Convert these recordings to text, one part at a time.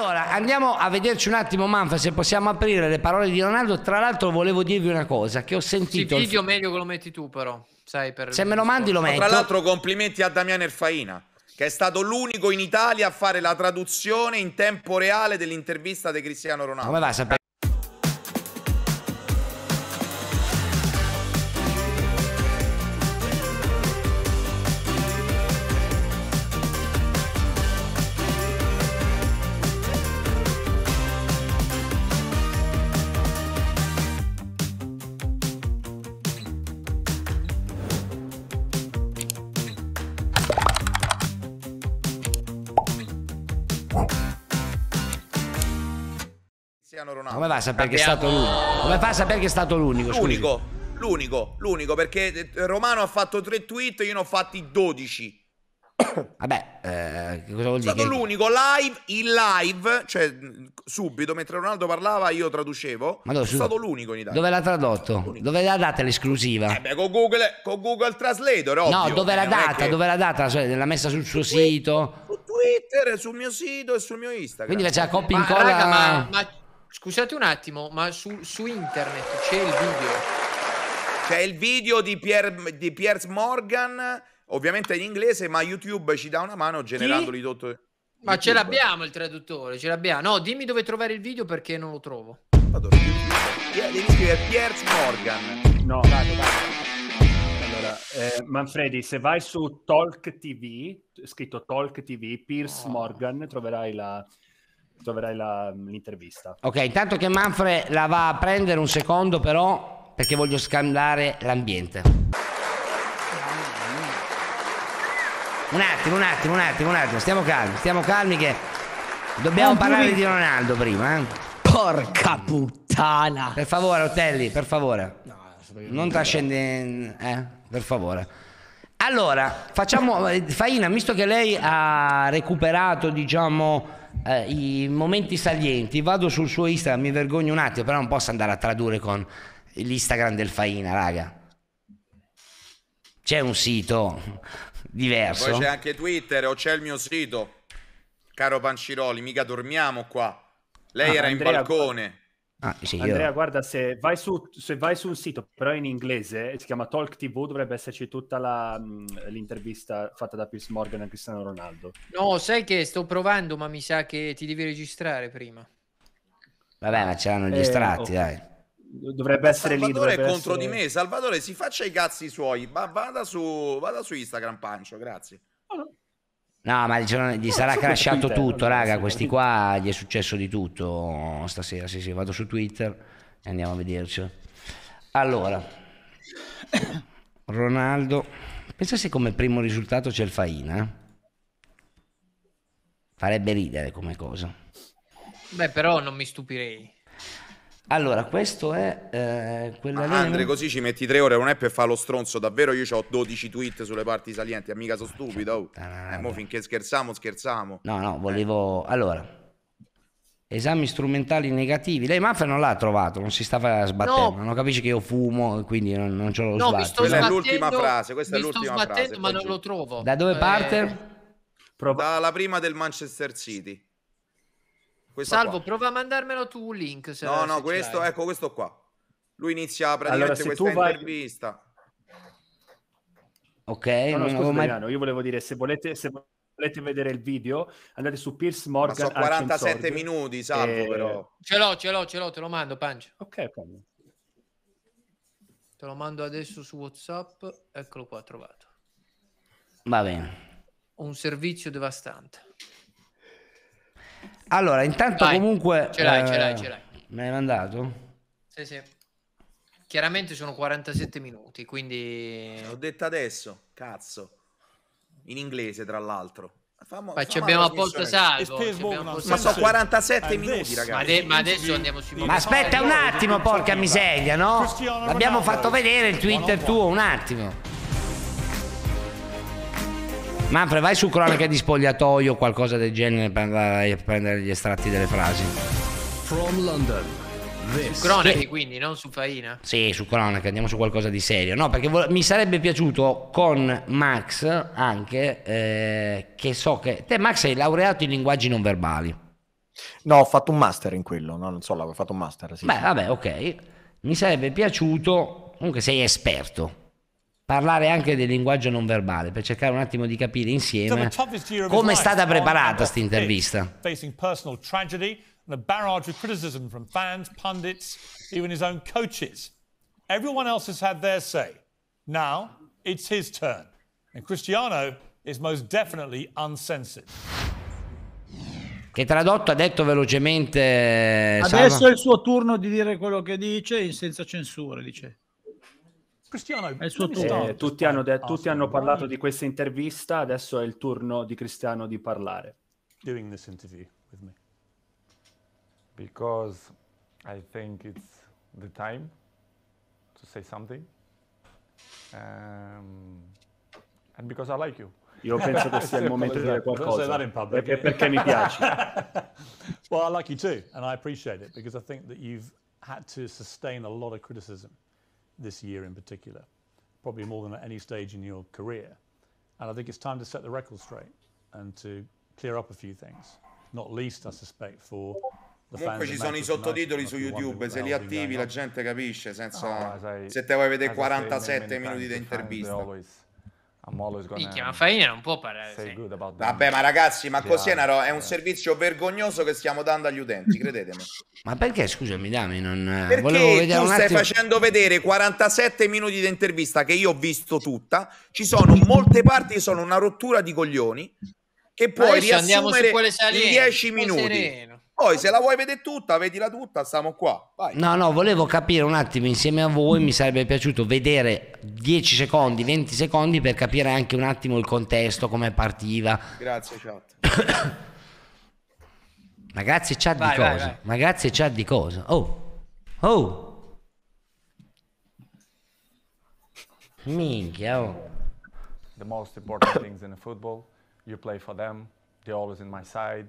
Allora, andiamo a vederci un attimo, Manfa, se possiamo aprire le parole di Ronaldo. Tra l'altro, volevo dirvi una cosa che ho sentito. Sì, video il... meglio che lo metti tu, però. Sai, per se me lo mandi, lo metto. Tra l'altro, complimenti a Damiano Erfaina, che è stato l'unico in Italia a fare la traduzione in tempo reale dell'intervista di Cristiano Ronaldo. Come va a sapere? fa sapere che è stato l'unico? Come fa a sapere che è stato l'unico? L'unico, l'unico, l'unico, perché eh, Romano ha fatto tre tweet, io ne ho fatti 12. Vabbè, eh, che cosa vuol dire? È stato l'unico live in live, cioè mm, subito mentre Ronaldo parlava io traducevo. Ma dove, è su... stato l'unico in Italia. Dove l'ha tradotto? Dove l'ha data l'esclusiva? Eh beh, con Google, con Google Translator, ovvio. No, dove l'ha eh, data? Che... Dove l'ha data? Cioè, l'ha messa sul suo sito? Su Twitter, sul mio sito e sul mio Instagram. Quindi faceva copia e incolla. Ma, raga, ma, ma Scusate un attimo, ma su, su internet c'è il video. C'è il video di, Pier, di Piers Morgan, ovviamente in inglese, ma YouTube ci dà una mano generandoli tutto. Ma ce l'abbiamo il traduttore, ce l'abbiamo. No, dimmi dove trovare il video perché non lo trovo. Vado su YouTube. Devi scrivere Piers Morgan. No, vado, vado. Eh, Manfredi, se vai su Talk TV, scritto Talk TV, Piers oh. Morgan, troverai la, troverai la, l'intervista. Ok, intanto che Manfred la va a prendere un secondo però, perché voglio scandare l'ambiente. Un attimo, un attimo, un attimo, un attimo, stiamo calmi, stiamo calmi che dobbiamo parlare mi... di Ronaldo prima. Eh? Porca puttana! Per favore, Otelli, per favore. No, non trascende... Eh, per favore. Allora, facciamo... Eh, Faina, visto che lei ha recuperato, diciamo eh, i momenti salienti, vado sul suo Instagram, mi vergogno un attimo, però non posso andare a tradurre con l'Instagram del Faina, raga. C'è un sito diverso. Poi c'è anche Twitter, o c'è il mio sito. Caro Panciroli, mica dormiamo qua. Lei ah, era Andrea, in balcone. Ah, sì, Andrea, guarda, se vai, su, se vai, sul sito, però in inglese, si chiama Talk TV, dovrebbe esserci tutta la, mm, l'intervista fatta da Piers Morgan a Cristiano Ronaldo. No, sai che sto provando, ma mi sa che ti devi registrare prima. Vabbè, ma ce l'hanno eh, registrati, eh, okay. dai. Dovrebbe essere Salvatore lì. Salvatore contro essere... di me. Salvatore, si faccia i cazzi suoi, ma vada su, vada su Instagram, Pancio, grazie. Oh, No, ma diciamo, gli sarà crashato Twitter, tutto, raga. Questi qua gli è successo di tutto stasera. Sì, sì, vado su Twitter e andiamo a vederci. Allora, Ronaldo, pensa se come primo risultato c'è il Faina. Eh? Farebbe ridere come cosa. Beh, però non mi stupirei. Allora, questo è eh, quella ah, linea... Andre, così ci metti tre ore, non è per fare lo stronzo, davvero io ho 12 tweet sulle parti salienti, amica sono stupido. Oh. eh, mo finché scherziamo, scherziamo. No, no, eh. volevo... Eh. Allora, esami strumentali negativi. Lei Mafia non l'ha trovato, non si sta sbattendo, no. non capisce che io fumo, quindi non, non ce l'ho no, sbatto. Questa è l'ultima frase, questa è l'ultima frase. ma non giù. lo trovo. Da dove eh. parte? Pro... Dalla prima del Manchester City. Questa Salvo, qua. prova a mandarmelo tu un link. Se no, no, questo, ecco questo qua. Lui inizia praticamente allora, questa vai... intervista. Ok, no, no, scusa, mai... Milano, io volevo dire, se volete, se volete vedere il video, andate su Pierce Morgan. Ma so 47 minuti, salvo e... Eh, però. Ce l'ho, ce l'ho, ce l'ho, te lo mando, Pancio. Ok, Pancio. Te lo mando adesso su WhatsApp, eccolo qua, trovato. Va bene. Un servizio devastante. Allora, intanto Vai. comunque... Ce l'hai, eh, ce l'hai, eh, ce l'hai. Me l'hai mandato? Sì, sì. Chiaramente sono 47 minuti, quindi... L'ho detto adesso, cazzo. In inglese, tra l'altro. Famo, ma ci abbiamo apposto salvo. Abbiamo ma sono 47 minuti, ragazzi. De- ma, adesso andiamo sui Ma aspetta un attimo, porca miseria, no? L'abbiamo fatto vedere il Twitter tuo un attimo. Manfred, vai su cronaca di spogliatoio o qualcosa del genere per andare a prendere gli estratti delle frasi. From London. Su cronache quindi, non su faina. Sì, su cronaca, andiamo su qualcosa di serio. No, perché vo- mi sarebbe piaciuto con Max anche, eh, che so che... Te Max sei laureato in linguaggi non verbali. No, ho fatto un master in quello, no, non so, ho fatto un master. Sì. Beh, vabbè, ok. Mi sarebbe piaciuto, comunque sei esperto parlare anche del linguaggio non verbale per cercare un attimo di capire insieme come è stata preparata questa intervista. Everyone else has had their say. Now it's his turn. And Cristiano is most definitely uncensored. Che tradotto ha detto velocemente. Eh, Adesso Salva. è il suo turno di dire quello che dice senza censure, dice. Cristiano, è il suo turno. Eh, tutti, hanno, de- tutti hanno parlato di questa intervista, adesso è il turno di Cristiano di parlare. Doing this interview with me. Because I think it's the time to say something. Um, and because I like you. Io penso che sia il momento di dire qualcosa. Perché, perché mi piace. well, I like you too, and I appreciate it because I think that you've had to sustain a lot of criticism. this year in particular, probably more than at any stage in your career. And I think it's time to set the record straight and to clear up a few things, not least, I suspect, for Comunque ci sono i sottotitoli su YouTube, se li attivi la gente capisce, senza, se te vuoi vedere 47 minuti di intervista. Amolo is gonna... Minchia, ma Faina non può parlare. Sì. Vabbè, ma ragazzi, ma così è, ro- è, un eh. servizio vergognoso che stiamo dando agli utenti, credetemi. ma perché, scusami, Dami, non... Eh, perché Volevo vedere tu stai attimo... facendo vedere 47 minuti di intervista che io ho visto tutta, ci sono molte parti che sono una rottura di coglioni, che puoi riassumere in 10 minuti. Poi se la vuoi vedere tutta, vedila tutta, siamo qua. Vai. No, no, volevo capire un attimo insieme a voi, mi sarebbe piaciuto vedere 10 secondi, 20 secondi per capire anche un attimo il contesto, come partiva. Grazie, chat. Ma grazie chat vai, di vai, cosa? Vai. Ma grazie chat di cosa? Oh. Oh. Minchia. Oh. The most important things in football, you play for them, they're always in my side.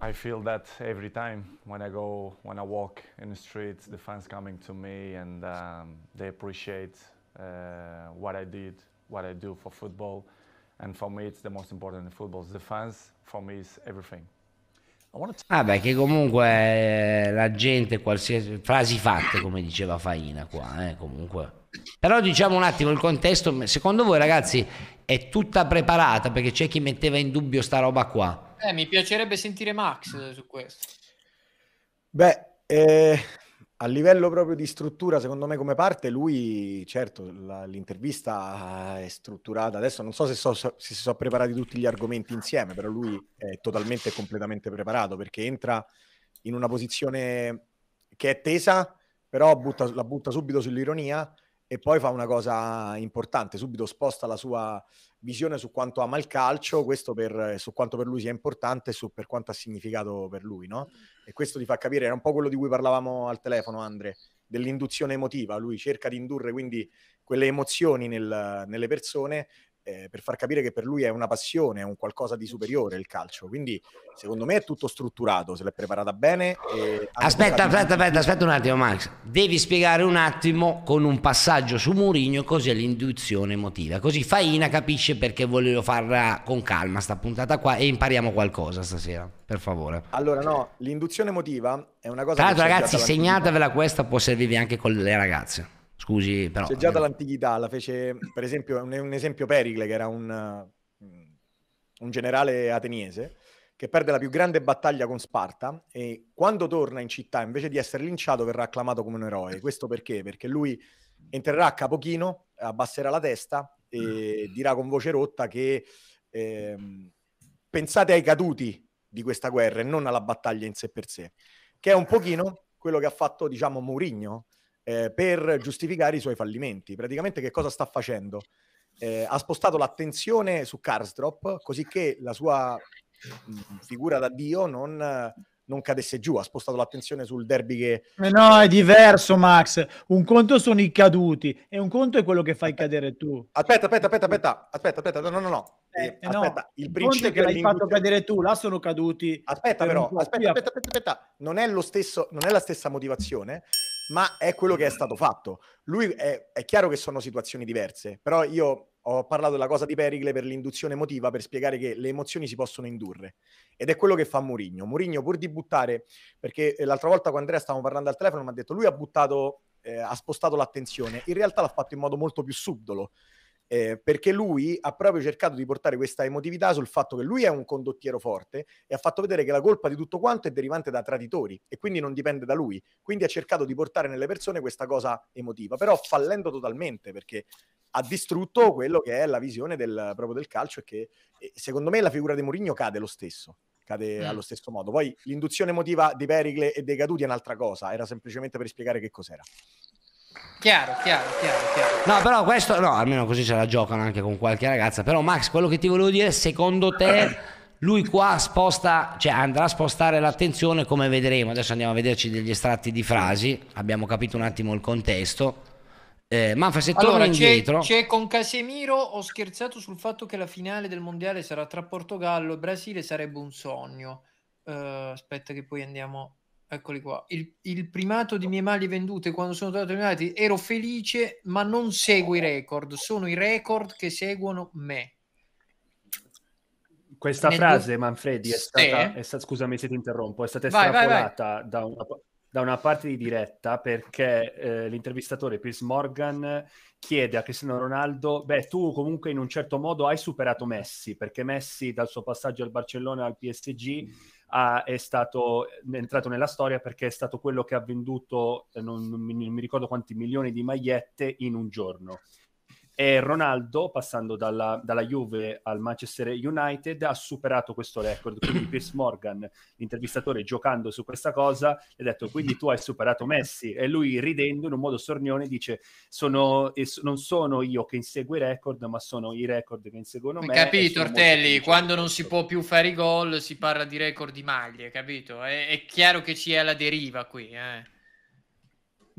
I feel that every time when I go, when I walk in the streets, the fans coming to me and um, they appreciate uh, what I did, what I do for football. And for me, it's the most important in football. The fans, for me, is everything. Ah beh, che comunque eh, la gente, qualsiasi frasi fatte, come diceva Faina qua, eh, comunque Però diciamo un attimo il contesto, secondo voi ragazzi è tutta preparata perché c'è chi metteva in dubbio sta roba qua. Eh, mi piacerebbe sentire Max su questo. Beh, eh, a livello proprio di struttura, secondo me come parte, lui, certo, la, l'intervista è strutturata. Adesso non so se, so, se si sono preparati tutti gli argomenti insieme, però lui è totalmente e completamente preparato perché entra in una posizione che è tesa, però butta, la butta subito sull'ironia e poi fa una cosa importante, subito sposta la sua visione su quanto ama il calcio, questo per, su quanto per lui sia importante e su per quanto ha significato per lui, no? E questo ti fa capire, era un po' quello di cui parlavamo al telefono Andre, dell'induzione emotiva, lui cerca di indurre quindi quelle emozioni nel, nelle persone eh, per far capire che per lui è una passione, è un qualcosa di superiore il calcio. Quindi secondo me è tutto strutturato, se l'è preparata bene. Aspetta, aspetta, aspetta, aspetta un attimo Max, devi spiegare un attimo con un passaggio su Murigno cos'è l'induzione emotiva, così Faina capisce perché volevo farla con calma sta puntata qua e impariamo qualcosa stasera, per favore. Allora no, l'induzione emotiva è una cosa... Tra l'altro ragazzi, segnatevela questa, può servirvi anche con le ragazze scusi, però... C'è già eh, dall'antichità, la fece, per esempio, un, un esempio Pericle, che era un, mm, un generale ateniese, che perde la più grande battaglia con Sparta e quando torna in città, invece di essere linciato, verrà acclamato come un eroe. Questo perché? Perché lui entrerà a capochino, abbasserà la testa e mm. dirà con voce rotta che eh, pensate ai caduti di questa guerra e non alla battaglia in sé per sé, che è un pochino quello che ha fatto, diciamo, Mourinho eh, per giustificare i suoi fallimenti. Praticamente che cosa sta facendo? Eh, ha spostato l'attenzione su Karsdrop così che la sua mm, figura da Dio non, non, cadesse giù, ha spostato l'attenzione sul derby che... Eh no, è diverso Max, un conto sono i caduti e un conto è quello che fai cadere tu. Aspetta, aspetta, aspetta, aspetta, aspetta, aspetta, no, no, no. Eh, eh, no. Eh, aspetta, no, il principio che l'hai fatto cadere tu, là sono caduti. Aspetta però, aspetta, aspetta, aspetta, aspetta, non è lo stesso, non è la stessa motivazione ma è quello che è stato fatto. Lui è, è chiaro che sono situazioni diverse, però io ho parlato della cosa di Pericle per l'induzione emotiva per spiegare che le emozioni si possono indurre ed è quello che fa Murigno. Murigno pur di buttare, perché eh, l'altra volta con Andrea stavamo parlando al telefono, mi ha detto lui ha buttato eh, ha spostato l'attenzione, in realtà l'ha fatto in modo molto più subdolo, eh, perché lui ha proprio cercato di portare questa emotività sul fatto che lui è un condottiero forte e ha fatto vedere che la colpa di tutto quanto è derivante da traditori e quindi non dipende da lui. Quindi ha cercato di portare nelle persone questa cosa emotiva, però fallendo totalmente perché ha distrutto quello che è la visione del, proprio del calcio e che secondo me la figura di Mourinho cade lo stesso cade mm. allo stesso modo. Poi l'induzione emotiva di Pericle e dei caduti è un'altra cosa, era semplicemente per spiegare che cos'era. Chiaro, chiaro, chiaro, chiaro. No, però questo, no, almeno così ce la giocano anche con qualche ragazza. Però Max, quello che ti volevo dire, secondo te lui qua sposta, cioè andrà a spostare l'attenzione come vedremo. Adesso andiamo a vederci degli estratti di frasi, abbiamo capito un attimo il contesto. Eh, Manfa, se allora, torni c'è, indietro... C'è con Casemiro, ho scherzato sul fatto che la finale del Mondiale sarà tra Portogallo e Brasile, sarebbe un sogno. Uh, aspetta che poi andiamo Eccoli qua. Il, il primato di mie mali vendute quando sono tornato in Uniti ero felice, ma non seguo i record. Sono i record che seguono me. Questa Nel frase, du- Manfredi, è stata, è stata, Scusami se ti interrompo, è stata estrapolata vai, vai. Da, una, da, una, parte di diretta perché eh, l'intervistatore Chris Morgan chiede a Cristiano Ronaldo: Beh, tu comunque in un certo modo hai superato Messi, perché Messi dal suo passaggio al Barcellona al PSG ha, è stato è entrato nella storia perché è stato quello che ha venduto, eh, non, non, mi, non mi ricordo quanti milioni di magliette in un giorno e Ronaldo, passando dalla, dalla, Juve al Manchester United, ha superato questo record. Quindi Piers Morgan, l'intervistatore, giocando su questa cosa, ha detto quindi tu hai superato Messi. E lui, ridendo in un modo sornione, dice sono, non sono io che inseguo i record, ma sono i record che inseguono me. Capito, Ortelli, quando non si può più fare i gol si parla di record di maglie, capito? È, è chiaro che ci è la deriva qui, eh.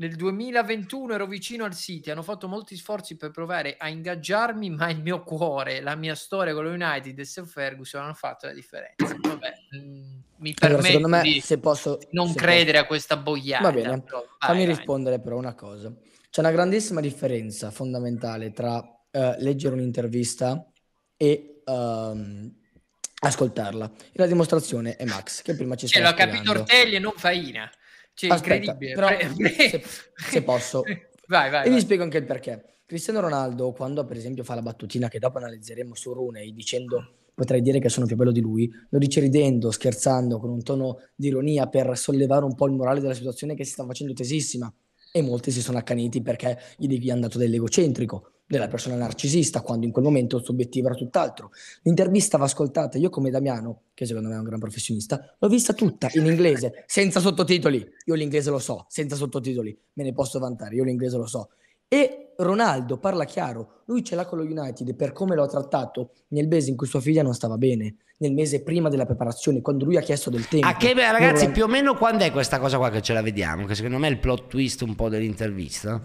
Nel 2021 ero vicino al City, hanno fatto molti sforzi per provare a ingaggiarmi, ma il mio cuore, la mia storia con lo United e Sir Ferguson hanno fatto la differenza. Vabbè, mm, mi permetto allora, me, se posso, non se credere posso. a questa boiata. Va bene, però, vai, fammi vai. rispondere però una cosa. C'è una grandissima differenza fondamentale tra uh, leggere un'intervista e... Uh, ascoltarla. E la dimostrazione è Max, che prima ci cioè, Ce l'ha capito Ortelli e non Faina. Cioè, Aspetta, incredibile. Però, cioè, se, se, posso. vai, vai. E vai. vi spiego anche il perché. Cristiano Ronaldo, quando per esempio fa la battutina che dopo analizzeremo su Rooney, dicendo potrei dire che sono più bello di lui, lo dice ridendo, scherzando, con un tono di ironia per sollevare un po' il morale della situazione che si sta facendo tesissima. E molti si sono accaniti perché gli è andato dell'egocentrico della persona narcisista, quando in quel momento il suo obiettivo era tutt'altro. L'intervista va ascoltata, io come Damiano, che secondo me è un gran professionista, l'ho vista tutta in inglese, senza sottotitoli. Io l'inglese lo so, senza sottotitoli, me ne posso vantare, io l'inglese lo so. E Ronaldo parla chiaro, lui ce l'ha con lo United per come lo ha trattato nel mese in cui sua figlia non stava bene, nel mese prima della preparazione, quando lui ha chiesto del tempo. A ah, che ragazzi, Ronaldo... più o meno quando è questa cosa qua che ce la vediamo? Che secondo me è il plot twist un po' dell'intervista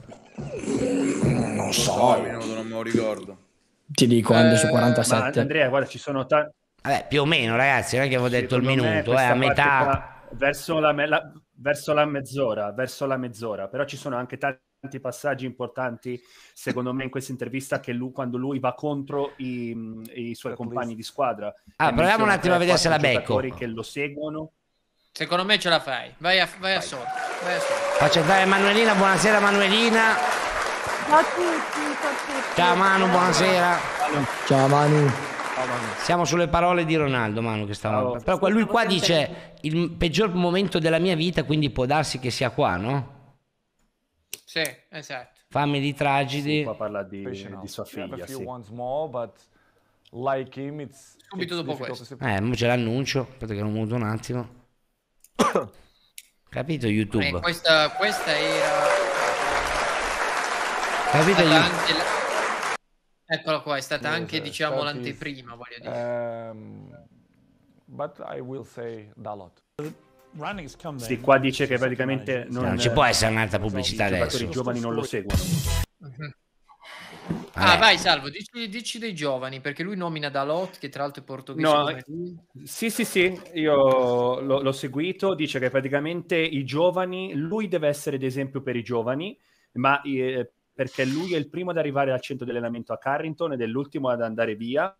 non so. Minuto, non me lo ricordo. Ti dico, eh, su 47. Andrea, guarda, ci sono tanti... Vabbè, più o meno, ragazzi, non è che avevo detto il minuto, eh, a metà... Qua, verso, la me- la, verso la mezz'ora, verso la mezz'ora, però ci sono anche tanti passaggi importanti, secondo me, in questa intervista che lui, quando lui va contro i, i suoi compagni di squadra. Ah, proviamo un attimo a vedere se la becco. che lo seguono. Secondo me ce la fai. Vai a, vai, vai. a sotto. Vai a sotto. Faccio entrare Manuelina. Buonasera Manuelina. Ciao a tutti, ciao a tutti. Ciao Manu, buonasera. Ciao Manu. Siamo sulle parole di Ronaldo, Manu, che stava... Oh. Però lui qua dice il peggior momento della mia vita, quindi può darsi che sia qua, no? Sì, esatto. Fammi di tragidi. Sì, qua parla di, di sua figlia, sì. like him it's, Subito dopo questo. Eh, mo ce l'annuncio, aspetta che lo muto un attimo. Capito YouTube? Eh, questa, questa era... Capite? È anche la... Eccolo qua, è stata anche diciamo l'anteprima, voglio dire. Um, but I will say Dalot. Sì, qua dice che praticamente non, non ci può essere un'altra pubblicità adesso. I giovani non lo seguono. Ah, eh. vai Salvo, dici, dici, dei giovani, perché lui nomina Dalot, che tra l'altro è portoghese. No, eh, sì, sì, sì, io l'ho seguito, dice che praticamente i giovani, lui deve essere d'esempio per i giovani, ma eh, perché lui è il primo ad arrivare al centro di allenamento a Carrington ed è l'ultimo ad andare via.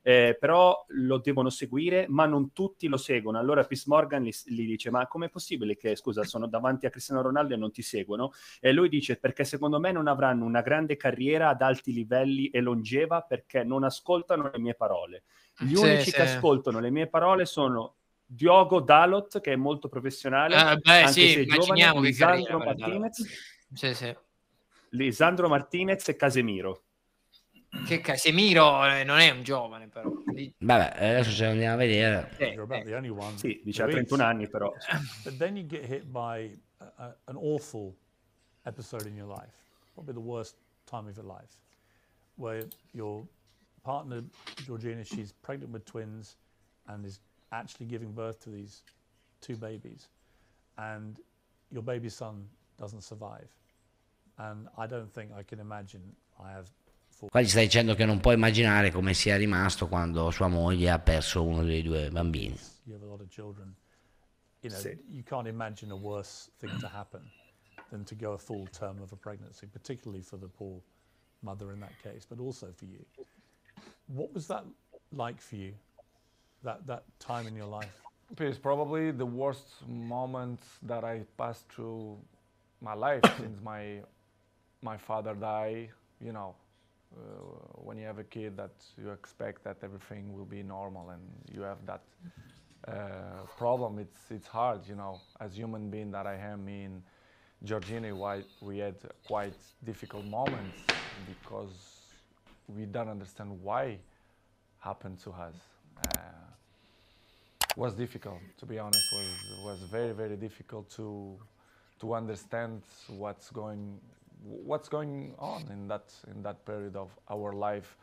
Eh, però lo devono seguire, ma non tutti lo seguono. Allora Piz Morgan gli, dice: Ma com'è possibile che, scusa, sono davanti a Cristiano Ronaldo e non ti seguono? E lui dice: Perché secondo me non avranno una grande carriera ad alti livelli e longeva perché non ascoltano le mie parole. Gli sì, unici sì. che ascoltano le mie parole sono Diogo Dalot, che è molto professionale, ah, beh, anche sì, se è giovane, Lisandro Martinez. Sì, sì Lisandro Martinez e Casemiro. Che Casemiro eh, non è un giovane, però. Vabbè, adesso ce lo andiamo a vedere. Eh, eh. Sì, dice a 31 anni, però. But then you get hit by a, uh, uh, an awful episode in your life, probably the worst time of your life, where your partner, Georgina, she's pregnant with twins and is actually giving birth to these two babies, and your baby son doesn't survive. and I don't think I can imagine dicendo che non puoi immaginare come sia rimasto quando sua moglie ha perso uno dei due bambini. You have a lot of children. You know, you can't imagine a worse thing to happen than to go a full term of a pregnancy, particularly for the poor mother in that case, but also for you. What was that like for you? That that time in your life? It's probably the worst moment that I passed through my life since my my father died, you know, uh, when you have a kid that you expect that everything will be normal and you have that uh, problem, it's, it's hard, you know, as human being that I am in Georgina, why we had quite difficult moments because we don't understand why happened to us. Uh, was difficult, to be honest, was, was very, very difficult to, to understand what's going what's going on in that in that period of our life.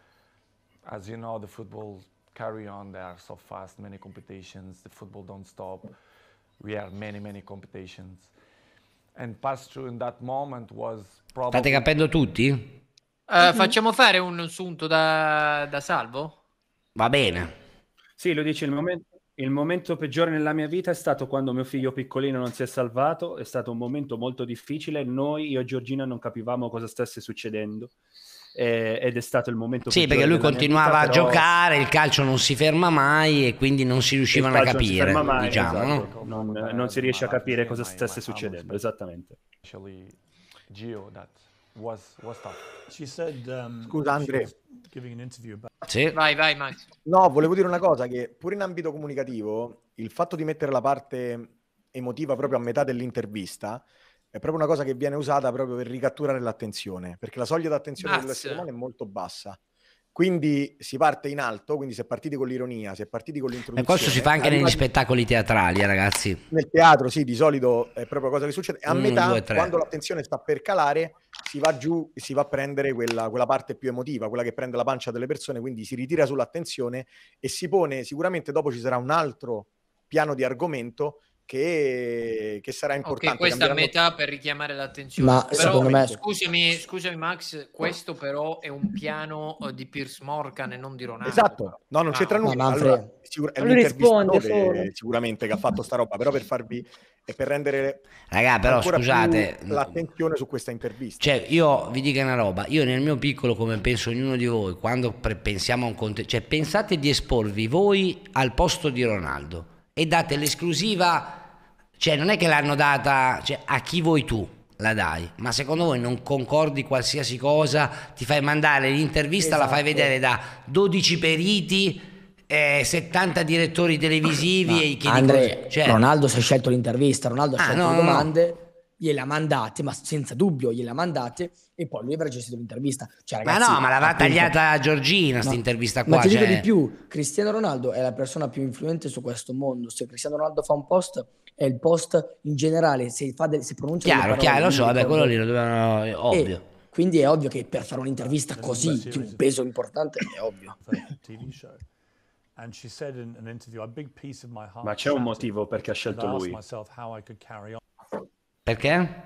As you know, the football carry on. They are so fast, many competitions. The football don't stop. We have many many competitions. And pass through in that moment was probably. State capendo tutti? Uh, mm-hmm. Facciamo fare un sunto da, da Salvo? Va bene. Sì, lo dice il momento Il momento peggiore nella mia vita è stato quando mio figlio piccolino non si è salvato, è stato un momento molto difficile, noi, io e Giorgina, non capivamo cosa stesse succedendo eh, ed è stato il momento sì, peggiore. Sì, perché lui continuava vita, a però... giocare, il calcio non si ferma mai e quindi non si riuscivano a capire, non si, mai, diciamo, esatto. no? non, non si riesce a capire cosa stesse succedendo, esattamente was, was said, um, Scusa Andre. But... Sì. Vai, vai, Max. No, volevo dire una cosa, che pure in ambito comunicativo il fatto di mettere la parte emotiva proprio a metà dell'intervista è proprio una cosa che viene usata proprio per ricatturare l'attenzione, perché la soglia d'attenzione Grazie. dell'essere umano è molto bassa. Quindi si parte in alto, quindi si è partiti con l'ironia, si è partiti con l'introduzione. E questo si fa anche negli spettacoli teatrali, eh, ragazzi. Nel teatro, sì, di solito è proprio cosa che succede. A mm, metà, due, quando l'attenzione sta per calare, si va giù e si va a prendere quella, quella, parte più emotiva, quella che prende la pancia delle persone, quindi si ritira sull'attenzione e si pone, sicuramente dopo ci sarà un altro piano di argomento che, che sarà importante. Okay, questa Cambieranno... metà per richiamare l'attenzione. Ma però, secondo me... scusami, scusami Max, questo però è un piano eh, di Piers Morgan e non di Ronaldo. Esatto, no, non ah, c'entra nulla. No, allora, sicur- è l'intervistatore eh, sicuramente che ha fatto sta roba, però per farvi e per rendere Raga, però, scusate, l'attenzione su questa intervista. Cioè, io vi dico una roba, io nel mio piccolo, come penso ognuno di voi, quando pre- pensiamo a un contenuto, cioè pensate di esporvi voi al posto di Ronaldo e date l'esclusiva, cioè non è che l'hanno data cioè, a chi vuoi tu la dai, ma secondo voi non concordi qualsiasi cosa, ti fai mandare l'intervista, esatto. la fai esatto. vedere da 12 periti, 70 eh, direttori televisivi no. e chiedi Andre, cose, cioè... Ronaldo si è scelto l'intervista, Ronaldo ha ah, scelto no, le domande. No gliela mandate, ma senza dubbio gliela mandate e poi lui avrà gestito l'intervista. Cioè, ragazzi, ma no, ma l'aveva appunto, tagliata Giorgina questa no, intervista qua. Ma ti cioè... dico di cioè. più, Cristiano Ronaldo è la persona più influente su questo mondo. Se Cristiano Ronaldo fa un post, è il post in generale, se, fa del, se pronuncia... Chiaro, parole, chiaro, lo so, vabbè, quello lì lo dovevano... Ovvio. E, quindi è ovvio che per fare un'intervista così di un peso importante è ovvio. Ma c'è un motivo perché ha scelto lui. Perché?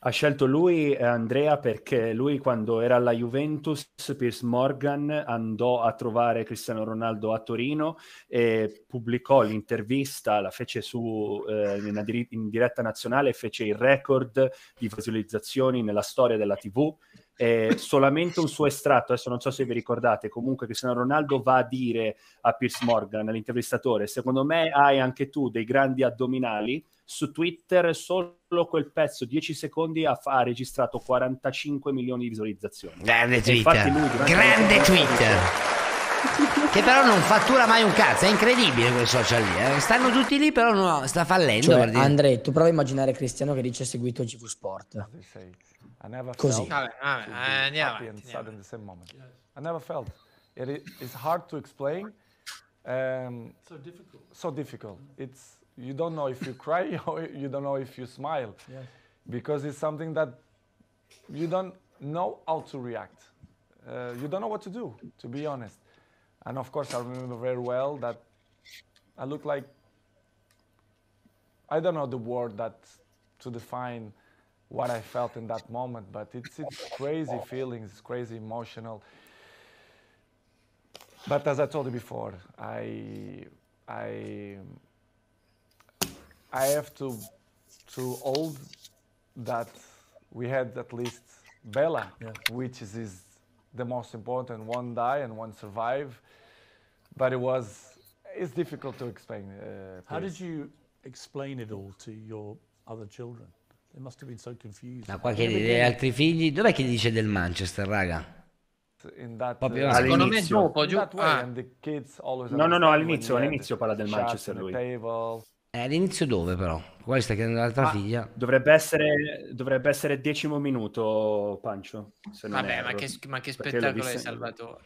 Ha scelto lui eh, Andrea perché lui quando era alla Juventus, Piers Morgan andò a trovare Cristiano Ronaldo a Torino e pubblicò l'intervista, la fece su, eh, in, dir- in diretta nazionale, fece il record di visualizzazioni nella storia della TV E solamente un suo estratto, adesso non so se vi ricordate, comunque Cristiano Ronaldo va a dire a Piers Morgan, all'intervistatore, secondo me hai anche tu dei grandi addominali, su Twitter solo quel pezzo 10 secondi ha, ha registrato 45 milioni di visualizzazioni. Grande Twitter. Lui, Grande Twitter. che però non fattura mai un cazzo, è incredibile quel social lì. Eh. Stanno tutti lì, però no, sta fallendo. Cioè, Andrei, tu prova a immaginare Cristiano che dice seguito GV Sport. Così. Vabbè, vabbè, eh, andiamo avanti, andiamo. I never felt. It is hard to explain. Um, so difficult. So difficult. It's you don't know if you cry or you don't know if you smile. Yes. Because it's something that you don't know how to react. Uh, you don't know what to do, to be honest. And of course, I remember very well that I look like I don't know the word that to define what I felt in that moment, but it's it's crazy feelings, it's crazy emotional. But as I told you before, I I I have to to hold that we had at least Bella, yeah. which is, is, the most important. One die and one survive, but it was it's difficult to explain. Uh, How did you explain it all to your other children? They must have been so confused. Ma qualche chiedi degli altri figli, dov'è che dice del Manchester, raga? That, Proprio uh, secondo me dopo, giù. Ah. No, no, no, all'inizio, all'inizio parla del Manchester lui. Eh, all'inizio dove però? Quale stai chiedendo l'altra ah, figlia? Dovrebbe essere, dovrebbe essere, decimo minuto, Pancio. Vabbè, ma, che, ma che spettacolo è Salvatore.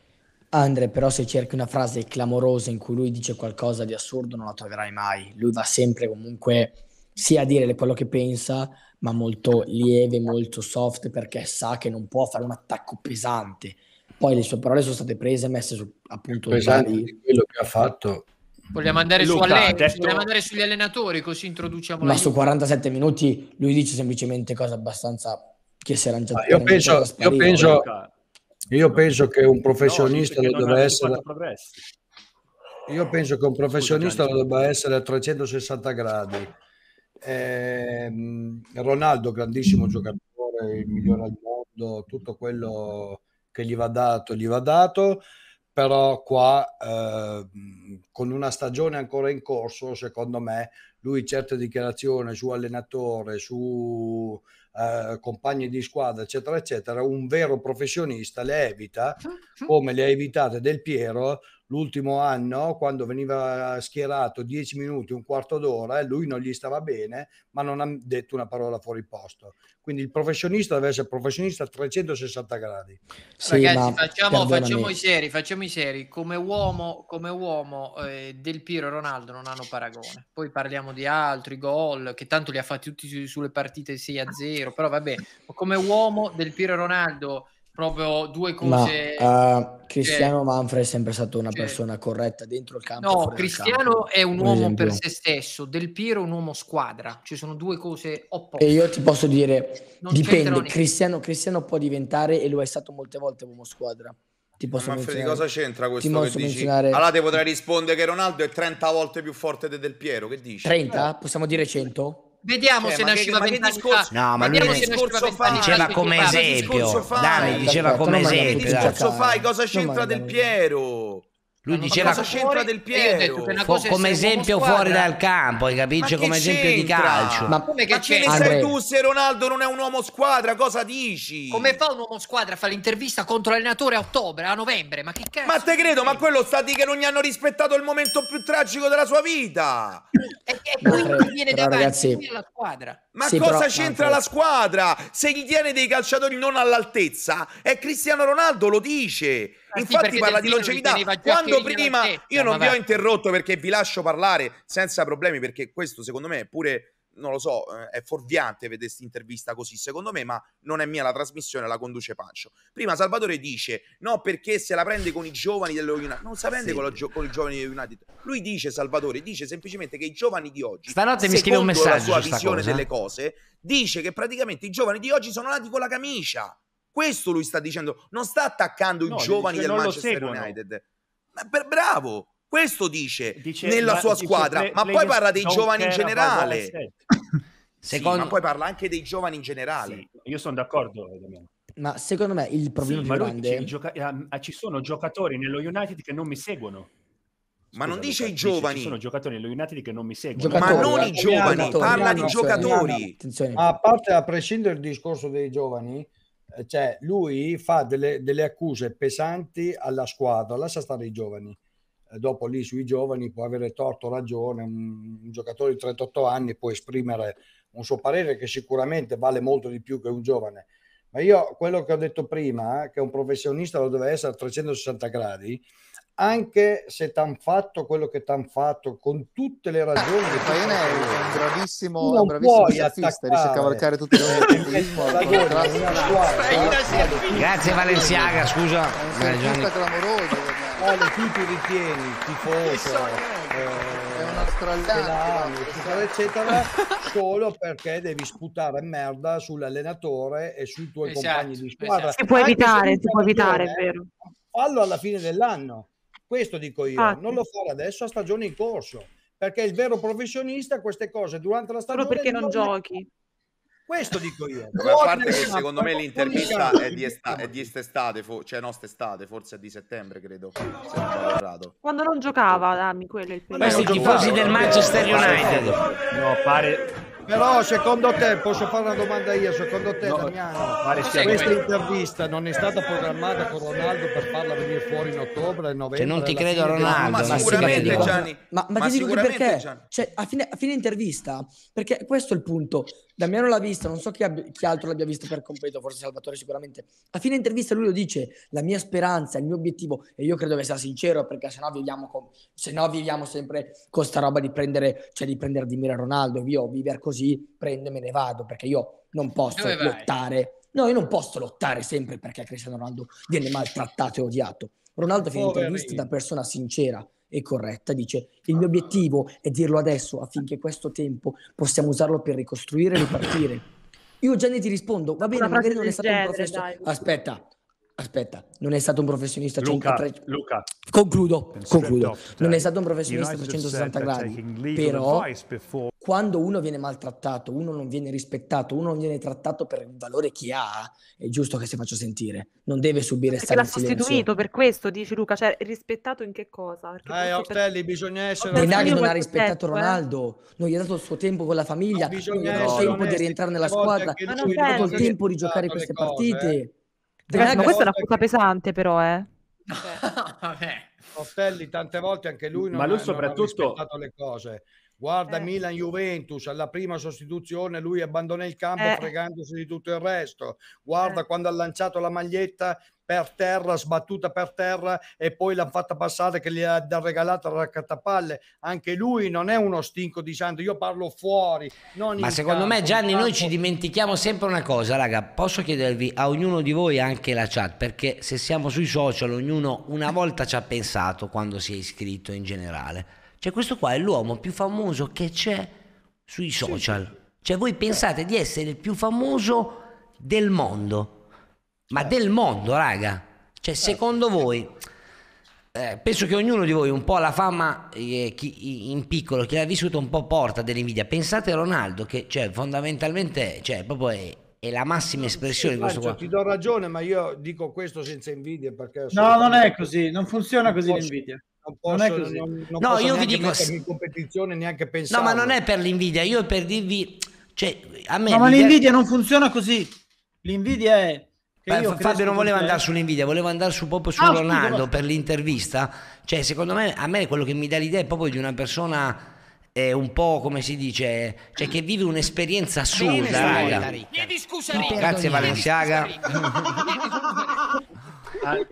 Andre, però se cerchi una frase clamorosa in cui lui dice qualcosa di assurdo non la troverai mai. Lui va sempre comunque sia a dire quello che pensa, ma molto lieve, molto soft, perché sa che non può fare un attacco pesante. Poi le sue parole sono state prese e messe su appunto... Pesante di quello che ha fatto Vogliamo andare, Luca, su alle... detto... Vogliamo andare sugli allenatori, così introduciamo. Ma su 47 minuti lui dice semplicemente cose abbastanza che si erano già. Ah, io penso, io penso, io penso che un professionista no, debba essere. Io penso che un professionista lo debba essere a 360 gradi. Eh, Ronaldo, grandissimo giocatore, il migliore al mondo, tutto quello che gli va dato, gli va dato però qua eh, con una stagione ancora in corso, secondo me, lui certe dichiarazioni su allenatore, su eh, compagni di squadra, eccetera, eccetera, un vero professionista le evita, ah, ah. come le ha evitate Del Piero l'ultimo anno, quando veniva schierato 10 minuti, un quarto d'ora, lui non gli stava bene, ma non ha detto una parola fuori posto. Quindi il professionista deve essere professionista a 360 gradi. Sì, Ragazzi, facciamo, facciamo, i seri, facciamo i seri. Come uomo, come uomo eh, Del Piero e Ronaldo non hanno paragone. Poi parliamo di altri gol, che tanto li ha fatti tutti su, sulle partite 6 0, però vabbè, come uomo Del Piero e Ronaldo proprio due cose. Ma, uh, eh, Cristiano cioè, Manfred è sempre stato una cioè, persona corretta dentro il campo. No, Cristiano campo, è un uomo esempio. per se stesso, Del Piero è un uomo squadra, ci sono due cose opposte. E io ti posso dire, non dipende, Cristiano, Cristiano può diventare e lo è stato molte volte uomo squadra. Ti posso Ma di cosa c'entra questo ti posso menzionare... Allora ti potrei rispondere che Ronaldo è 30 volte più forte di Del Piero, che dici? 30? Possiamo dire 100? Vediamo cioè, se nasceva vent'anni fa. No, ma Vediamo lui se discorso fa, diceva come esempio. Dani diceva come esempio. Che discorso fai? Cosa c'entra Del Piero? Lui diceva cosa c'entra del piede Fu- come esempio fuori dal campo, hai capito? Cioè, come esempio di calcio. Ma, come che ma ce ne sei tu se Ronaldo non è un uomo squadra? Cosa dici? Come fa un uomo squadra a fare l'intervista contro l'allenatore a ottobre, a novembre? Ma che cazzo? Ma te credo, ma quello sta di che non gli hanno rispettato il momento più tragico della sua vita. e, e quindi viene davanti ragazzi, la squadra. Ma sì, cosa però, c'entra però... la squadra? Se gli tiene dei calciatori non all'altezza, è Cristiano Ronaldo lo dice. Ah, Infatti sì, parla di longevità. Quando prima io non vabbè. vi ho interrotto perché vi lascio parlare senza problemi, perché questo secondo me è pure non lo so, eh, è forviante vedere questa intervista così, secondo me, ma non è mia la trasmissione, la conduce Pancio. Prima Salvatore dice, no perché se la prende con i giovani dello United, non si prende sì. con, gio- con, i giovani dello United. Lui dice, Salvatore, dice semplicemente che i giovani di oggi, stanotte mi scrive un messaggio la sua visione cosa. delle cose, dice che praticamente i giovani di oggi sono nati con la camicia. Questo lui sta dicendo, non sta attaccando no, i giovani del Manchester United. Ma per, bravo, questo dice, dice nella sua dice squadra, le, ma le poi parla dei giovani in generale. Secondo... Sì, ma poi parla anche dei giovani in generale. Sì, io sono d'accordo, Damiano. Ma secondo me il problema sì, più grande... Dice, gioca- ehm, ah, ci sono giocatori nello United che non mi seguono. Scusa, ma non dice i giovani. Dice, sono giocatori nello United che non mi seguono. Giocatori, ma non i eh, giovani, Milano, parla di giocatori. Milano, a parte, a prescindere dal discorso dei giovani, eh, cioè lui fa delle, delle accuse pesanti alla squadra, lascia stare i giovani. Eh, dopo lì sui giovani può avere torto ragione, un, un giocatore di 38 anni può esprimere un suo parere che sicuramente vale molto di più che un giovane. Ma io quello che ho detto prima, eh, che un professionista lo deve essere a 360 gradi, anche se t'han fatto quello che t'han fatto, con tutte le ragioni. Eh, Faina è un bravissimo, non un bravissimo surfista, riesce a cavalcare tutte le ragioni. Grazie Valenziaga, scusa. È un surfista clamoroso quale tu ti ritieni tifoso, eh, pedani, diciamo. eccetera, eccetera, solo perché devi sputare merda sull'allenatore e sui tuoi esatto, compagni di esatto. squadra. Si può evitare, si può evitare, è vero. Fallo alla fine dell'anno, questo dico io, ah, non lo fare adesso a stagione in corso, perché il vero professionista queste cose durante la stagione... Solo perché non, non giochi. Questo dico io. a parte che esatto, secondo me l'intervista è di, est- è di estate, fo- cioè no, st'estate, forse è di settembre, credo. Se non Quando non giocava, dammi quello. Questi tifosi del Manchester United. No, pare... Però secondo te, posso fare una domanda io, secondo te no, Damiano, pare sia questa come... intervista non è stata programmata con Ronaldo per farla venire fuori in ottobre, in novembre? Che cioè, non ti credo Ronaldo. Ma, sicuramente Gianni. Ma, ma, ma ti dico perché, cioè, a fine, a fine intervista, perché questo è il punto, Damiano l'ha vista, non so chi, abbia, chi altro l'abbia vista per completo, forse Salvatore sicuramente. A fine intervista lui lo dice, la mia speranza, il mio obiettivo, e io credo che sia sincero perché se no viviamo, con, se viviamo sempre con sta roba di prendere, cioè di prendere di mira Ronaldo, io viver così, prendo e me ne vado perché io non posso lottare. No, io non posso lottare sempre perché Cristiano Ronaldo viene maltrattato e odiato. Ronaldo fine intervista da persona sincera, e corretta. Dice: Il mio obiettivo è dirlo adesso affinché questo tempo possiamo usarlo per ricostruire e ripartire. Io, Gianni, ti rispondo: va bene, magari non è stato genere, un professore. Aspetta, Aspetta, non è stato un professionista Luca, 100... Luca. Concludo, concludo. Non è stato un professionista a 360 gradi, però quando uno viene maltrattato, uno non viene rispettato, uno non viene trattato per il valore che ha, è giusto che si faccia sentire. Non deve subire stare in silenzio. l'ha sostituito per questo, dici Luca, cioè rispettato in che cosa? Perché eh, Ortelli, per... bisogna essere... Inaghi non ha rispettato tempo, eh. Ronaldo, eh? non gli ha dato il suo tempo con la famiglia, non gli ha dato il tempo di rientrare nella squadra, non ha dato il tempo di giocare queste cose, partite. Eh? Ragazzi, ma questa è una cosa che... pesante però, eh. Vabbè. Ostelli tante volte anche lui non, ma lui ha, soprattutto... non le cose. Guarda eh. Milan Juventus, alla prima sostituzione lui abbandona il campo eh. fregandosi di tutto il resto. Guarda eh. quando ha lanciato la maglietta per terra, sbattuta per terra e poi l'hanno fatta passare che gli ha regalato la catapalle. Anche lui non è uno stinco di santo, io parlo fuori. Ma secondo campo, me Gianni campo... noi ci dimentichiamo sempre una cosa, raga, posso chiedervi a ognuno di voi anche la chat, perché se siamo sui social ognuno una volta ci ha pensato quando si è iscritto in generale. Cioè questo qua è l'uomo più famoso che c'è sui social. Sì, sì. Cioè voi pensate di essere il più famoso del mondo ma certo. del mondo, raga. Cioè, certo. secondo voi, eh, penso che ognuno di voi un po' la fama eh, chi, in piccolo, chi l'ha vissuto un po' porta dell'invidia. Pensate a Ronaldo, che cioè, fondamentalmente cioè, proprio è, è la massima espressione sì, di questo qua. Ti do ragione, ma io dico questo senza invidia perché... No, non è così, non funziona non così posso, l'invidia. Non, posso, non è così. Non, non no, io vi dico... In competizione neanche pensare. No, ma non è per l'invidia, io per dirvi... Cioè, a me no, ma l'invidia non funziona così. L'invidia è Beh, Fabio non voleva te. andare sull'Invidia, voleva andare su, proprio su ah, Ronaldo per l'intervista. Cioè, secondo me, a me quello che mi dà l'idea è proprio di una persona è eh, un po' come si dice, cioè che vive un'esperienza assurda, Bene, raga. Scusa, Grazie Valenciaga.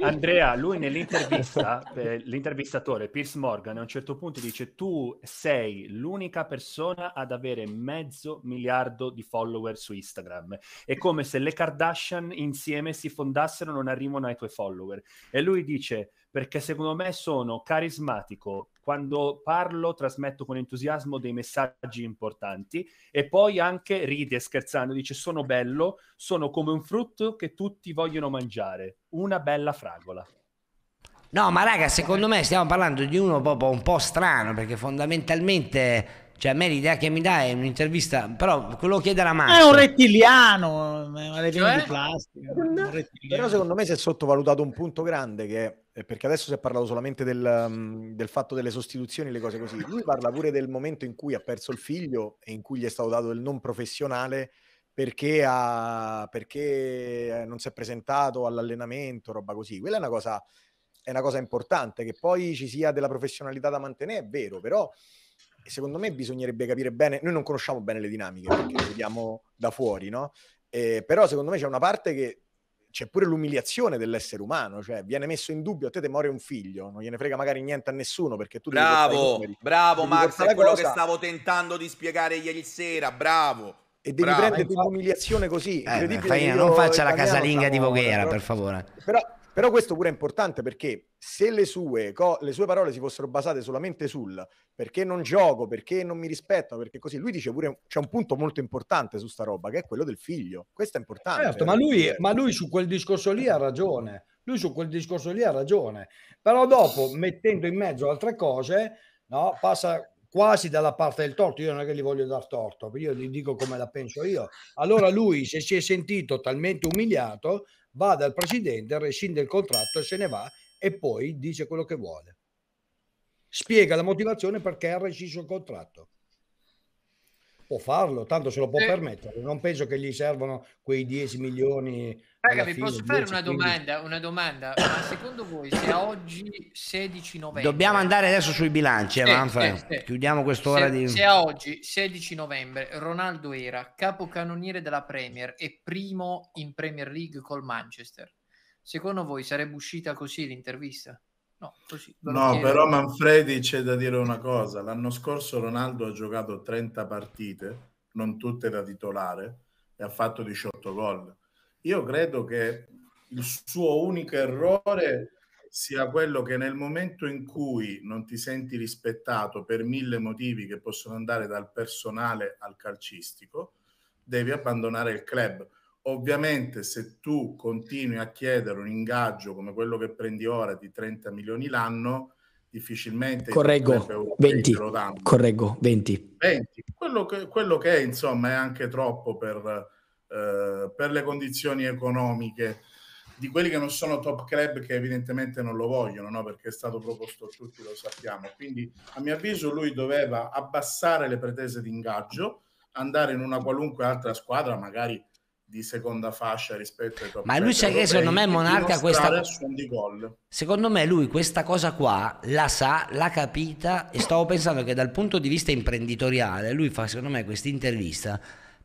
Andrea, lui nell'intervista, eh, l'intervistatore Pierce Morgan a un certo punto dice tu sei l'unica persona ad avere mezzo miliardo di follower su Instagram. È come se le Kardashian insieme si fondassero e non arrivano ai tuoi follower. E lui dice perché secondo me sono carismatico, quando parlo trasmetto con entusiasmo dei messaggi importanti e poi anche ride scherzando, dice sono bello, sono come un frutto che tutti vogliono mangiare, una bella fragola. No, ma raga, secondo me stiamo parlando di uno proprio un po' strano, perché fondamentalmente cioè, a me l'idea che mi dà è un'intervista, però quello chiede la mano. È un rettiliano, è cioè? di plastica. Però secondo me si è sottovalutato un punto grande che eh, perché adesso si è parlato solamente del, mhmm, del, fatto delle sostituzioni, le cose così. Lui parla pure del momento in cui ha perso il figlio e in cui gli è stato dato del non professionale perché, ha, perché eh, non si è presentato all'allenamento, roba così. Quella è una, cosa, è una cosa importante, che poi ci sia della professionalità da mantenere, è vero, però secondo me bisognerebbe capire bene, noi non conosciamo bene le dinamiche perché le vediamo da fuori, no? Eh, però secondo me c'è una parte che c'è pure l'umiliazione dell'essere umano, cioè viene messo in dubbio a te te muore un figlio, non gliene frega magari niente a nessuno perché tu Bravo, devi bravo devi Max, è quello cosa. che stavo tentando di spiegare ieri sera, bravo. E devi bravo, prenderti infatti... Eh, un'umiliazione così eh, beh, fai, non faccia la casalinga di Voghera, per favore. Però però questo pure è importante perché se le sue, co- le sue, parole si fossero basate solamente sul perché non gioco, perché non mi rispetto, perché così, lui dice pure c'è un punto molto importante su sta roba che è quello del figlio. Questo è importante. Certo, ma lui, ma lui su quel discorso lì ha ragione. Lui su quel discorso lì ha ragione. Però dopo, mettendo in mezzo altre cose, no, passa quasi dalla parte del torto. Io non è che gli voglio dar torto, io gli dico come la penso io. Allora lui, se si è sentito talmente umiliato, va dal presidente, rescinde il contratto e se ne va e poi dice quello che vuole. Spiega la motivazione perché ha rescisso il contratto. Può farlo, tanto se lo può eh. permettere. Non penso che gli servano quei 10 milioni Raga, vi posso fare una domanda, una domanda? Ma secondo voi se a oggi 16 novembre... Dobbiamo andare adesso sui bilanci, eh, Manfred. Eh. Se, Chiudiamo quest'ora se, di... Se a oggi 16 novembre Ronaldo era capocannoniere della Premier e primo in Premier League col Manchester, secondo voi sarebbe uscita così l'intervista? No, così, no però Manfredi c'è da dire una cosa. L'anno scorso Ronaldo ha giocato 30 partite, non tutte da titolare, e ha fatto 18 gol io credo che il suo unico errore sia quello che nel momento in cui non ti senti rispettato per mille motivi che possono andare dal personale al calcistico, devi abbandonare il club. Ovviamente se tu continui a chiedere un ingaggio come quello che prendi ora di 30 milioni l'anno, difficilmente... Correggo, 20, correggo, 20. 20. Quello che, quello che è, insomma, è anche troppo per eh, per le condizioni economiche di quelli che non sono top club che evidentemente non lo vogliono, no? perché è stato proposto tutti, lo sappiamo. Quindi a mio avviso lui doveva abbassare le pretese di ingaggio, andare in una qualunque altra squadra, magari di seconda fascia rispetto ai top Ma lui sa che secondo me Monarca questa Secondo me lui questa cosa qua la sa, l'ha capita e stavo pensando che dal punto di vista imprenditoriale lui fa secondo me questa intervista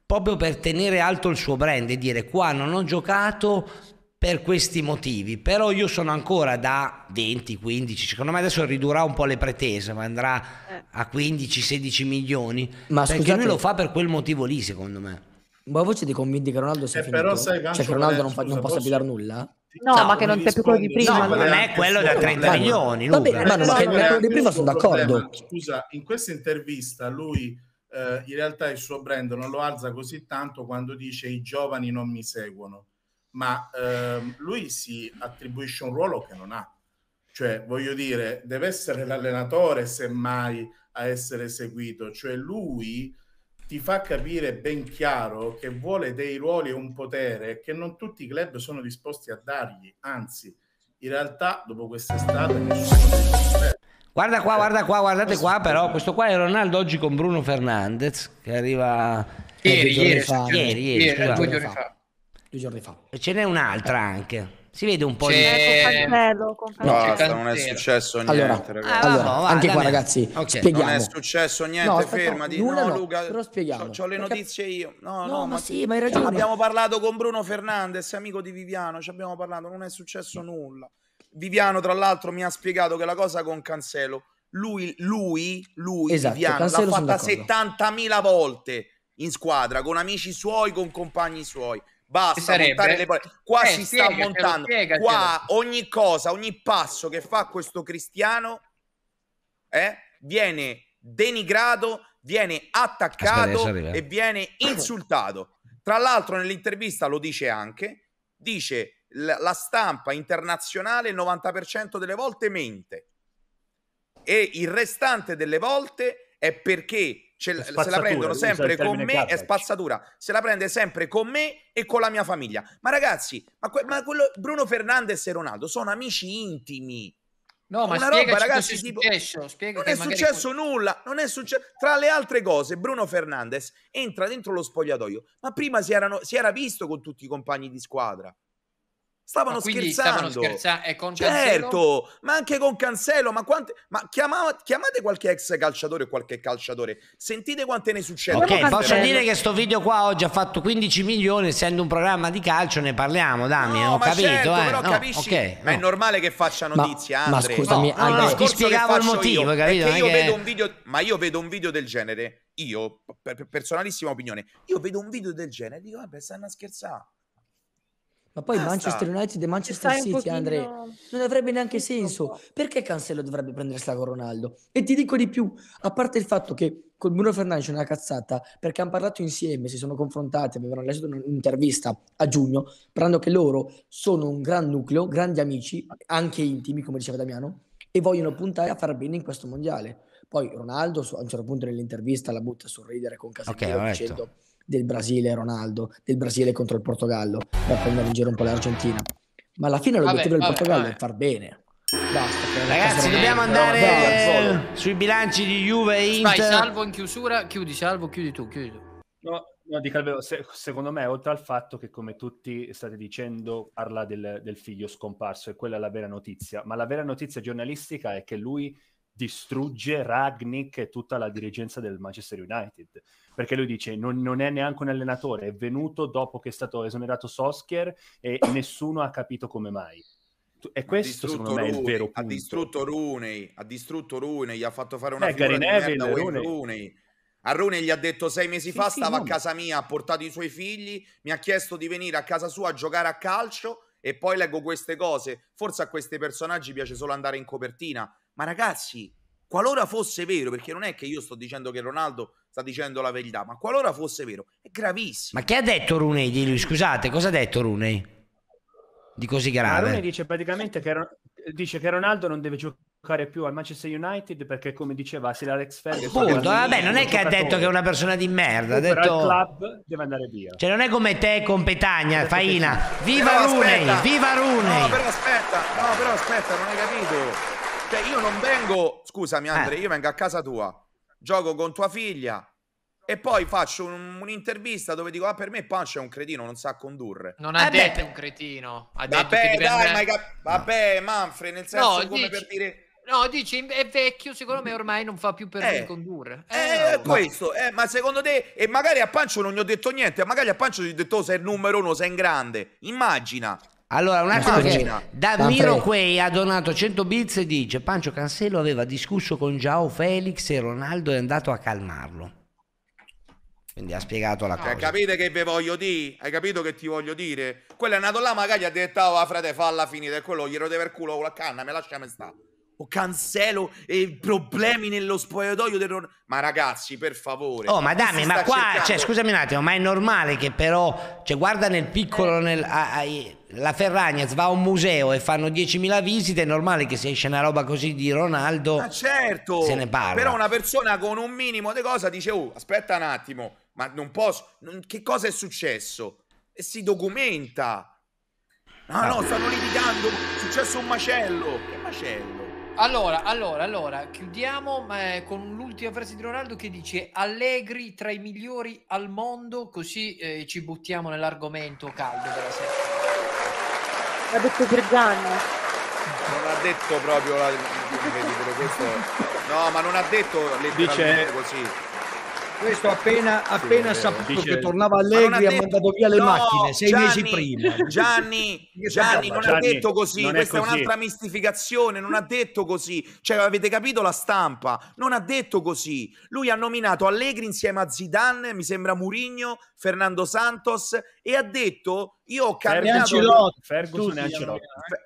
proprio per tenere alto il suo brand e dire qua non ho giocato per questi motivi, però io sono ancora da 20, 15, secondo me adesso ridurrà un po' le pretese, ma andrà a 15, 16 milioni, ma perché scusate, lui lo fa per quel motivo lì secondo me. Ma voi siete convinti che Ronaldo sia eh, finito? Però sai, cioè che Ronaldo non, fa, non possa posso... nulla? No, no, ma che non c'è più quello di prima. No, ma non è quello da 30 milioni. Vabbè, ma no, ma quello di prima sono d'accordo. Scusa, in questa intervista lui eh, in realtà il suo brand non lo alza così tanto quando dice i giovani non mi seguono, ma eh, lui si attribuisce un ruolo che non ha. Cioè, voglio dire, deve essere l'allenatore semmai a essere seguito, cioè lui ti fa capire ben chiaro che vuole dei ruoli e un potere che non tutti i club sono disposti a dargli, anzi, in realtà dopo questa estate, nessuno è Guarda qua, guarda qua, guardate qua però, questo qua è Ronaldo oggi con Bruno Fernandez che arriva eh, ieri, ieri, fa. ieri, ieri, ieri scusate, due, giorni fa. Fa. due giorni fa. E ce n'è un'altra anche. Si vede un po' c'è... di... Ecco, ecco, no, non è successo niente allora, ragazzi. Ah, va, va, anche qua ragazzi okay. spieghiamo. Non è successo niente, no, fermati. No, no, Luca, però spieghiamo. C'ho, le notizie io. No, no, no ma, sì, ma hai ragione. Abbiamo parlato con Bruno Fernandez, amico di Viviano, ci abbiamo parlato, non è successo nulla. Viviano, tra l'altro, mi ha spiegato che la cosa con Cancelo, lui, lui, lui, esatto, Viviano, Cancelo l'ha fatta 70.000 volte in squadra, con amici suoi, con compagni suoi. Basta montare le palle. Qua eh, si spiega, sta montando. Spiega, Qua ogni cosa, ogni passo che fa questo cristiano eh, viene denigrato, viene attaccato Aspetta, e viene insultato. Tra l'altro, nell'intervista lo dice anche: dice la stampa internazionale il 90% delle volte mente e il restante delle volte è perché ce, se la prendono sempre con me è spazzatura, se la prende sempre con me e con la mia famiglia. Ma ragazzi, ma, que- ma quello, Bruno Fernandez e Ronaldo sono amici intimi. No, ma una roba, ragazzi, tipo, successo, non è successo puoi... nulla, non è successo. Tra le altre cose, Bruno Fernandez entra dentro lo spogliatoio, ma prima si, erano, si era visto con tutti i compagni di squadra. Stavano scherzando. Stavano scherzando. E eh, con Cancelo? Certo, ma anche con Cancelo. Ma, quante... ma chiama... chiamate qualche ex calciatore o qualche calciatore. Sentite quante ne succedono. Ok, posso dire che sto video qua oggi ha fatto 15 milioni. Essendo un programma di calcio ne parliamo, dammi. No, ho capito. Certo, eh. però no, capisci? Okay, ma è normale che faccia notizia, ma, ma scusami, no, no, no, ti spiegavo il motivo, io, capito? io che... vedo un video... Ma io vedo un video del genere. Io, per personalissima opinione, io vedo un video del genere e dico, vabbè, stanno a scherzare. Ma poi Basta. Manchester United e Manchester City, pochino... Andrea, non avrebbe neanche senso. Perché Cancelo dovrebbe prendersela con Ronaldo? E ti dico di più, a parte il fatto che con Bruno Fernandes c'è una cazzata, perché hanno parlato insieme, si sono confrontati, avevano lasciato un'intervista a giugno, parlando che loro sono un gran nucleo, grandi amici, anche intimi, come diceva Damiano, e vogliono puntare a far bene in questo mondiale. Poi Ronaldo a un certo punto nell'intervista la butta a sorridere con Casemiro okay, dicendo... Detto del Brasile Ronaldo, del Brasile contro il Portogallo, per prendere in giro un po' l'Argentina. Ma alla fine l'obiettivo vabbè, del Portogallo vabbè. è far bene. Basta, Ragazzi, dobbiamo andare no, sui bilanci di Juve e Inter. Vai, salvo in chiusura, chiudi, salvo, chiudi tu, chiudi tu. No, di Calvero, se, secondo me, oltre al fatto che, come tutti state dicendo, parla del, del, figlio scomparso, e quella è la vera notizia, ma la vera notizia giornalistica è che lui distrugge Ragnick e tutta la dirigenza del Manchester United perché lui dice non, non è neanche un allenatore, è venuto dopo che è stato esonerato Soskier e nessuno ha capito come mai. E questo secondo me Rooney, è il vero punto. Ha distrutto Rooney, ha distrutto Rooney, gli ha fatto fare una eh, figura Neville, Rooney. Rooney. A Rooney gli ha detto sei mesi sì, fa sì, stava no, a casa mia, ha portato i suoi figli, mi ha chiesto di venire a casa sua a giocare a calcio e poi leggo queste cose. Forse a questi personaggi piace solo andare in copertina, ma ragazzi, qualora fosse vero, perché non è che io sto dicendo che Ronaldo sta dicendo la verità, ma qualora fosse vero, è gravissimo. Ma che ha detto Rooney di lui? Scusate, cosa ha detto Rooney? Di così grave. Rooney dice praticamente che, dice che Ronaldo non deve giocare più al Manchester United perché come diceva se l'Alex Ferguson Appunto, vabbè, non è che ha detto che è una persona di merda ha detto il club deve andare via cioè non è come te con Petagna Faina viva Runei viva Rooney no però aspetta no però aspetta non hai capito cioè io non vengo scusami Andre, eh. io vengo a casa tua, gioco con tua figlia e poi faccio un, un'intervista dove dico, ah per me Pancio è un cretino, non sa condurre. Non ha eh detto beh. un cretino, ha vabbè, detto che dai, ma cap- vabbè Manfred, nel senso no, come dici... per dire... No, dici è vecchio, secondo me ormai non fa più per eh, condurre. Eh, eh, questo, eh, ma secondo te, e magari a Pancio non gli ho detto niente, magari a Pancio gli ho detto oh, sei il numero uno, sei in grande. Immagina. Allora, un attimo, da Miro Quei ha donato 100 bits e dice Pancio Cancelo aveva discusso con Giao Felix e Ronaldo è andato a calmarlo. Quindi ha spiegato la ah, cosa. Capite che vi voglio dire? Hai capito che ti voglio dire? Quello è andato là, magari ha detto, oh, frate, falla finita. E quello gli rode per culo con la canna, me lascia stare. sta. Oh, o cancelo e problemi nello spogliatoio del Ma ragazzi, per favore. Oh, ma dammi, ma qua, cercando... cioè, scusami un attimo, ma è normale che però, cioè, guarda nel piccolo, eh. nel... A, a, la Ferragnez va a un museo e fanno 10.000 visite, è normale che se esce una roba così di Ronaldo ma certo, se ne parla. Però una persona con un minimo di cosa dice, oh, aspetta un attimo, ma non posso, non, che cosa è successo? E si documenta. Ah no, stanno litigando, è successo un macello. Che macello? Allora, allora, allora, chiudiamo eh, con l'ultima frase di Ronaldo che dice Allegri tra i migliori al mondo, così eh, ci buttiamo nell'argomento caldo della sera. L'ha detto Ferganni. Non ha detto proprio la... No, ma non ha detto letteralmente Dice... così questo appena, appena sì, saputo Dice... che tornava Allegri ha, detto... ha, mandato via le no, macchine sei Gianni, mesi prima. Gianni, Gianni non Gianni, ha detto così, questa è, così. è un'altra mistificazione, non ha detto così. Cioè avete capito la stampa? Non ha detto così. Lui ha nominato Allegri insieme a Zidane, mi sembra Murigno, Fernando Santos e ha detto io ho cambiato Ferguson, Ferguson e Ancelotti.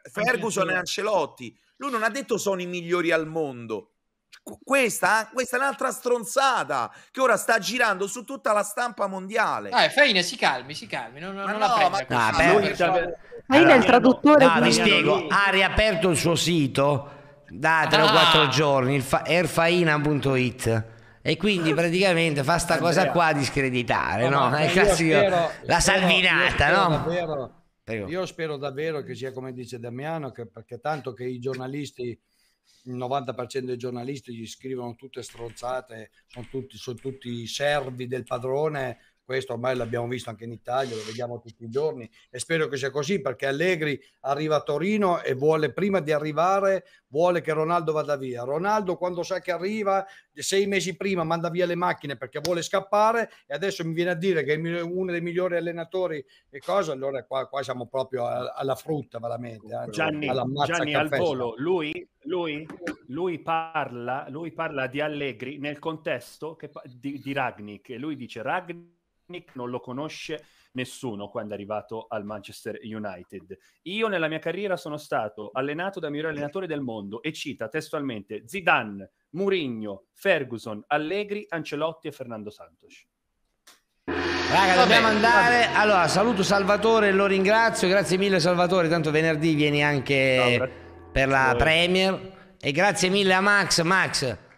Ferguson e Ancelotti. Lui non ha detto sono i migliori al mondo questa, questa, è un'altra stronzata che ora sta girando su tutta la stampa mondiale. Ah, Feine, si calmi, si calmi. Non, ma non no, la prenda. Ma, ah, beh, il traduttore. No, vi spiego. Ha riaperto il suo sito da 3 ah. o 4 giorni, fa- erfaina.it. E quindi praticamente fa sta cosa qua di screditare, no? no? È classico, spero, la salvinata, no? Davvero, io spero davvero che sia come dice Damiano, che, perché tanto che i giornalisti il 90% dei giornalisti gli scrivono tutte stronzate, sono tutti, sono tutti servi del padrone questo ormai l'abbiamo visto anche in Italia, lo vediamo tutti i giorni e spero che sia così perché Allegri arriva a Torino e vuole prima di arrivare, vuole che Ronaldo vada via. Ronaldo quando sa che arriva, sei mesi prima manda via le macchine perché vuole scappare e adesso mi viene a dire che è uno dei migliori allenatori e cosa, allora qua, qua siamo proprio alla frutta veramente. Eh? Gianni, Gianni al volo, lui, lui, lui, parla, lui parla di Allegri nel contesto che, di, di Ragnick e lui dice Ragnick Rangnick non lo conosce nessuno quando è arrivato al Manchester United. Io nella mia carriera sono stato allenato da migliori allenatori del mondo e cita testualmente Zidane, Murigno, Ferguson, Allegri, Ancelotti e Fernando Santos. Raga, dobbiamo andare. Allora, saluto Salvatore, lo ringrazio. Grazie mille, Salvatore. Tanto venerdì vieni anche no, per la Premier. E grazie mille a Max. Max,